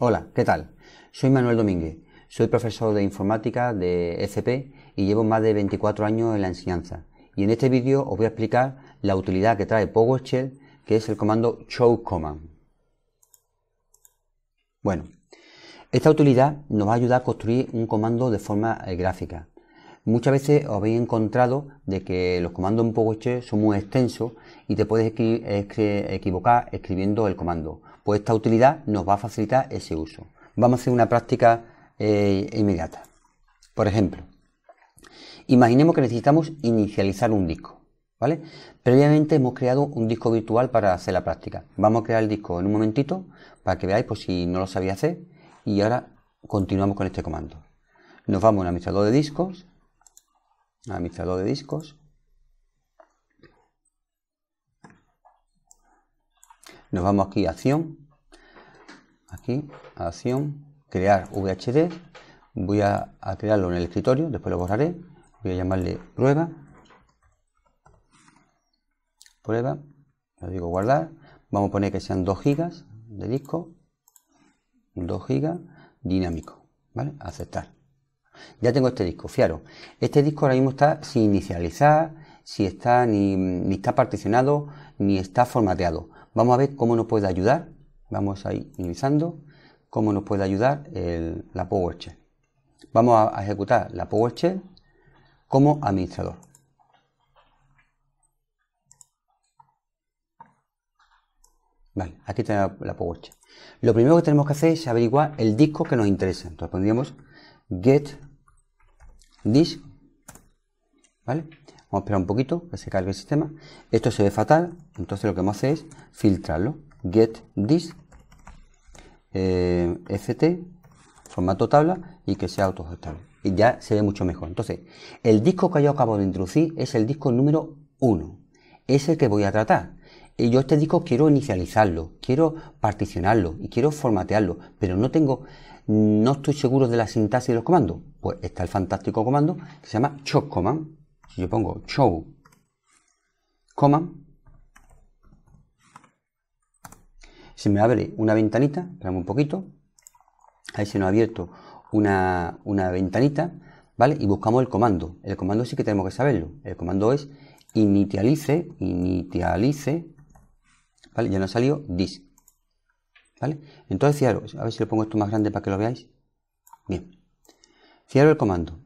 Hola, ¿qué tal? Soy Manuel Domínguez, soy profesor de informática de FP e y llevo más de 24 años en la enseñanza. Y en este vídeo os voy a explicar la utilidad que trae PowerShell, que es el comando show command. Bueno, esta utilidad nos va a ayudar a construir un comando de forma eh, gráfica. Muchas veces os habéis encontrado de que los comandos en PowerShell son muy extensos y te puedes equivocar escribiendo el comando pues esta utilidad nos va a facilitar ese uso. Vamos a hacer una práctica eh, inmediata. Por ejemplo, imaginemos que necesitamos inicializar un disco. ¿Vale? Previamente hemos creado un disco virtual para hacer la práctica. Vamos a crear el disco en un momentito para que veáis por si no lo sabía hacer. Y ahora continuamos con este comando. Nos vamos al administrador de discos, administrador de discos, Nos vamos aquí a acción. Aquí, a acción, crear VHD. Voy a, crearlo en el escritorio, después lo borraré. Voy a llamarle prueba. Prueba. digo guardar. Vamos a poner que sean 2 gigas de disco. 2 gigas dinámico. ¿Vale? Aceptar. Ya tengo este disco, fiaros. Este disco ahora mismo está sin inicializar, si está ni, ni, está particionado, ni está formateado. Vamos a ver cómo nos puede ayudar. Vamos a ir iniciando cómo nos puede ayudar la PowerShell. Vamos a, ejecutar la PowerShell como administrador. Vale, aquí tenemos la PowerShell. Lo primero que tenemos que hacer es averiguar el disco que nos interesa. Entonces pondríamos get disk, ¿vale? Vamos a esperar un poquito que se cargue el sistema. Esto se ve fatal, entonces lo que vamos a hacer es filtrarlo. Get this eh, ft formato tabla y que sea autogestado Y ya se ve mucho mejor. Entonces, el disco que yo acabo de introducir es el disco número 1. Es el que voy a tratar. Y yo este disco quiero inicializarlo, quiero particionarlo y quiero formatearlo, pero no tengo, no estoy seguro de la sintaxis de los comandos. Pues está el fantástico comando que se llama choc command yo pongo show, coma, se me abre una ventanita, esperamos un poquito, ahí se nos ha abierto una, una ventanita, ¿vale? Y buscamos el comando. El comando sí que tenemos que saberlo. El comando es initialize, initialice, ¿vale? Ya nos salió this, ¿vale? Entonces, cierro. a ver si lo pongo esto más grande para que lo veáis. Bien. Cierro el comando.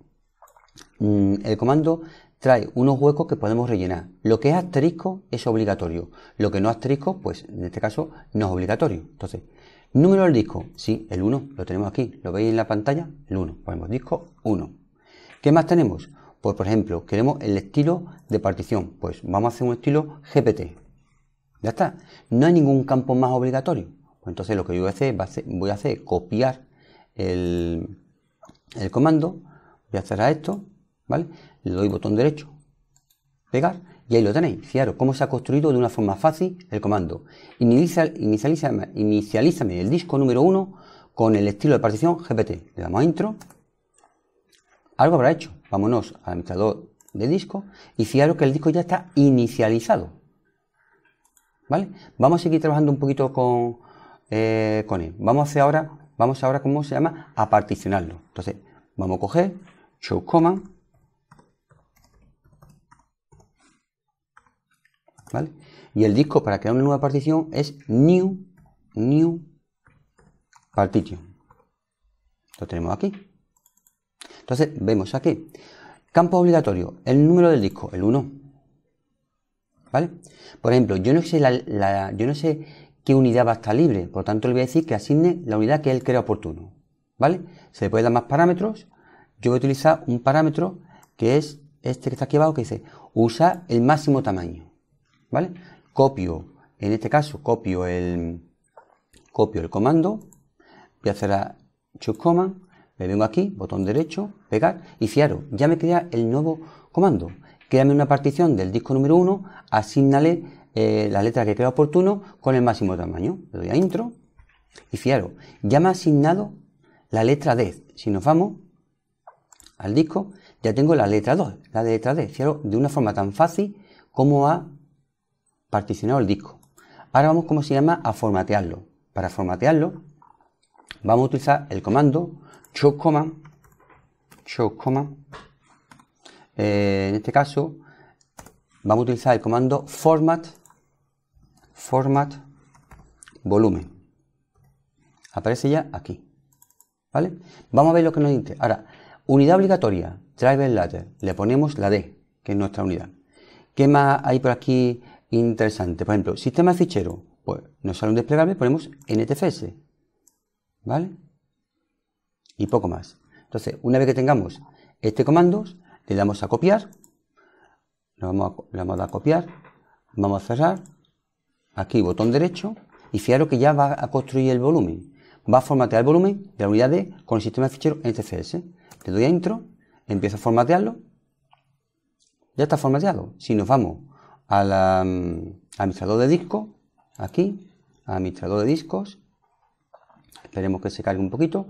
Mm, el comando trae unos huecos que podemos rellenar. Lo que es asterisco es obligatorio. Lo que no es asterisco, pues en este caso no es obligatorio. Entonces, número del disco, sí, el 1, lo tenemos aquí, lo veis en la pantalla, el 1, ponemos disco 1. ¿Qué más tenemos? Pues por ejemplo, queremos el estilo de partición, pues vamos a hacer un estilo GPT. Ya está, no hay ningún campo más obligatorio. Pues, entonces lo que yo voy a hacer, voy a hacer copiar el, el comando, voy a hacer a esto, le doy botón derecho, pegar, y ahí lo tenéis. Fijaros cómo se ha construido de una forma fácil el comando. Inicial, el disco número 1 con el estilo de partición GPT. Le damos a intro. Algo habrá hecho. Vámonos al administrador de disco y fijaros que el disco ya está inicializado. ¿Vale? Vamos a seguir trabajando un poquito con, eh, con él. Vamos a hacer ahora, vamos ahora, ¿cómo se llama? A particionarlo. Entonces, vamos a coger show command Y el disco para crear una nueva partición es new, new partition. Lo tenemos aquí. Entonces vemos aquí. Campo obligatorio, el número del disco, el 1. ¿Vale? Por ejemplo, yo no sé yo no sé qué unidad va a estar libre, por lo tanto le voy a decir que asigne la unidad que él crea oportuno. ¿Vale? Se le puede dar más parámetros. Yo voy a utilizar un parámetro que es este que está aquí abajo que dice usar el máximo tamaño. ¿vale? Copio, en este caso copio el, copio el comando, voy a hacer choose command, me vengo aquí, botón derecho, pegar y fiaros, ya me crea el nuevo comando. Créame una partición del disco número 1, asignale eh, la letra que crea oportuno con el máximo tamaño. Le doy a intro y fiaros, ya me ha asignado la letra D. Si nos vamos al disco, ya tengo la letra 2, la letra D. Fiaros de una forma tan fácil como a particionado el disco. Ahora vamos, como se llama, a formatearlo. Para formatearlo, vamos a utilizar el comando show coma show coma eh, en este caso, vamos a utilizar el comando format, format, volumen. Aparece ya aquí. ¿Vale? Vamos a ver lo que nos dice. Ahora, unidad obligatoria, driver letter. le ponemos la D, que es nuestra unidad. ¿Qué más hay por aquí interesante. Por ejemplo, sistema de fichero. Pues nos sale un desplegable, ponemos NTFS. ¿Vale? Y poco más. Entonces, una vez que tengamos este comando, le damos a copiar. Le vamos a, vamos a copiar. Vamos a cerrar. Aquí, botón derecho. Y fijaros que ya va a construir el volumen. Va a formatear el volumen de la unidad D con el sistema de fichero NTFS. Le doy a intro. Empiezo a formatearlo. Ya está formateado. Si nos vamos al mm, administrador de disco, aquí, administrador de discos, esperemos que se cargue un poquito,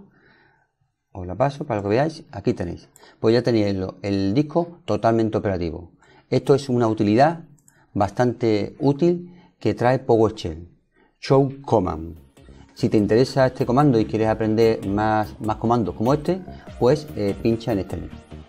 os la paso para que veáis, aquí tenéis, pues ya tenéis el, disco totalmente operativo. Esto es una utilidad bastante útil que trae PowerShell, Show Command. Si te interesa este comando y quieres aprender más, más comandos como este, pues eh, pincha en este link.